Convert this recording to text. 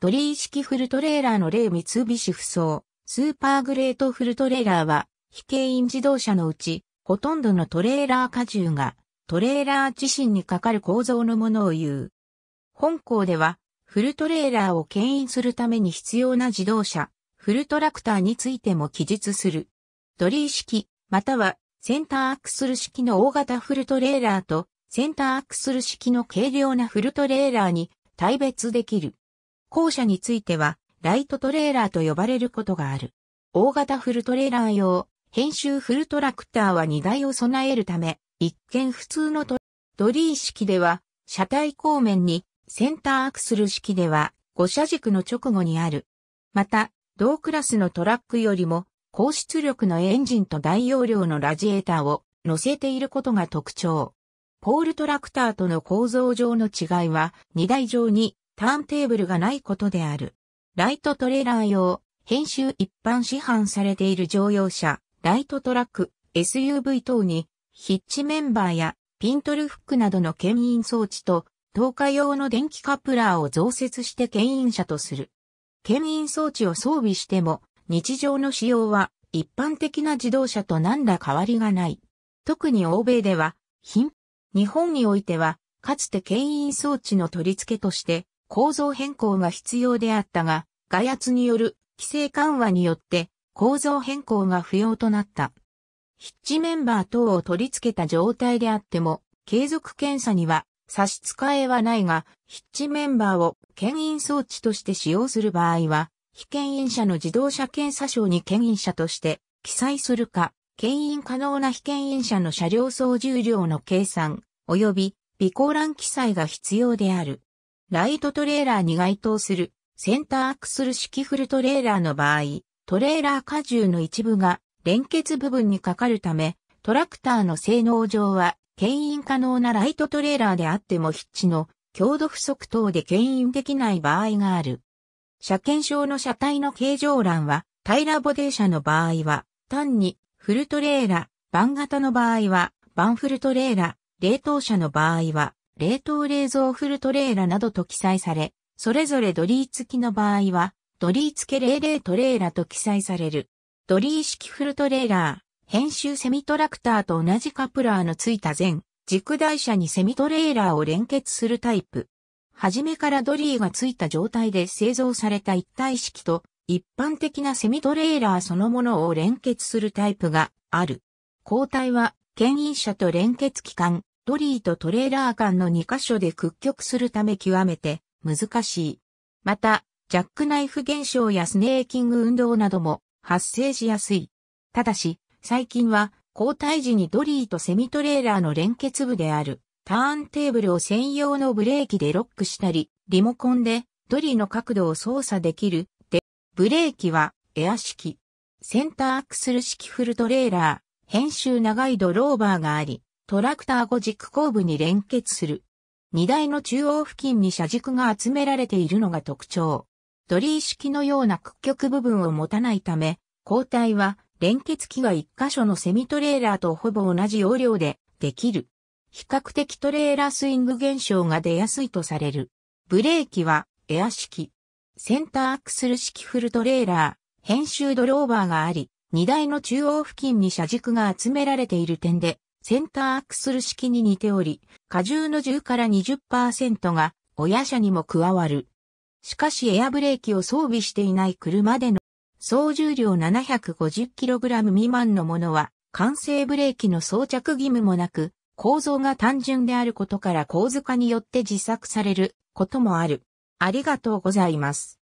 ドリー式フルトレーラーの例三菱不走、スーパーグレートフルトレーラーは、非軽飲自動車のうち、ほとんどのトレーラー荷重が、トレーラー自身にかかる構造のものを言う。本校では、フルトレーラーを牽引するために必要な自動車、フルトラクターについても記述する。ドリー式、または、センターアクスル式の大型フルトレーラーと、センターアクスル式の軽量なフルトレーラーに、対別できる。後者については、ライトトレーラーと呼ばれることがある。大型フルトレーラー用、編集フルトラクターは荷台を備えるため、一見普通のトリー式では、車体後面にセンターアクスル式では、5車軸の直後にある。また、同クラスのトラックよりも、高出力のエンジンと大容量のラジエーターを乗せていることが特徴。ポールトラクターとの構造上の違いは、荷台上にターンテーブルがないことである。ライトトレーラー用、編集一般市販されている乗用車、ライトトラック、SUV 等に、ヒッチメンバーやピントルフックなどの牽引装置と、投下用の電気カプラーを増設して牽引車とする。牽引装置を装備しても、日常の使用は一般的な自動車と何ら変わりがない。特に欧米では、日本においては、かつて牽引装置の取り付けとして、構造変更が必要であったが、外圧による規制緩和によって構造変更が不要となった。ヒッチメンバー等を取り付けた状態であっても、継続検査には差し支えはないが、ヒッチメンバーを牽引装置として使用する場合は、被牽引者の自動車検査証に牽引者として記載するか、牽引可能な被牽引者の車両総重量の計算、及び備考欄記載が必要である。ライトトレーラーに該当するセンターアクスル式フルトレーラーの場合、トレーラー荷重の一部が連結部分にかかるため、トラクターの性能上は、牽引可能なライトトレーラーであっても筆致の強度不足等で牽引できない場合がある。車検証の車体の形状欄は、平らボデー車の場合は、単にフルトレーラ、バン型の場合は、バンフルトレーラ、ー、冷凍車の場合は、冷凍冷蔵フルトレーラなどと記載され、それぞれドリー付きの場合は、ドリー付け00トレーラと記載される。ドリー式フルトレーラー、編集セミトラクターと同じカプラーの付いた前、軸台車にセミトレーラーを連結するタイプ。はじめからドリーが付いた状態で製造された一体式と、一般的なセミトレーラーそのものを連結するタイプがある。交代は、牽引車と連結機関、ドリーとトレーラー間の2箇所で屈曲するため極めて難しい。また、ジャックナイフ現象やスネーキング運動なども発生しやすい。ただし、最近は交代時にドリーとセミトレーラーの連結部であるターンテーブルを専用のブレーキでロックしたり、リモコンでドリーの角度を操作できる。で、ブレーキはエア式、センターアクスル式フルトレーラー、編集長いドローバーがあり、トラクター後軸後部に連結する。荷台の中央付近に車軸が集められているのが特徴。ドリー式のような屈曲部分を持たないため、後体は連結機が1箇所のセミトレーラーとほぼ同じ容量でできる。比較的トレーラースイング現象が出やすいとされる。ブレーキはエア式。センターアクスル式フルトレーラー、編集ドローバーがあり、荷台の中央付近に車軸が集められている点でセンターアクスル式に似ており、荷重の10から20%が親車にも加わる。しかしエアブレーキを装備していない車での総重量 750kg 未満のものは、完成ブレーキの装着義務もなく、構造が単純であることから構図化によって自作されることもある。ありがとうございます。